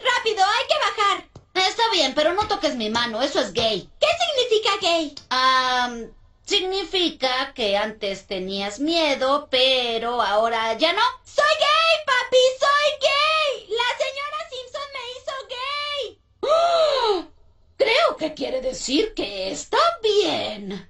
¡Rápido, hay que bajar! Está bien, pero no toques mi mano, eso es gay. ¿Qué significa gay? Um, significa que antes tenías miedo, pero ahora ya no. ¡Soy gay, papi! ¡Soy gay! ¡La señora Simpson me hizo gay! ¡Ah! Creo que quiere decir que está bien.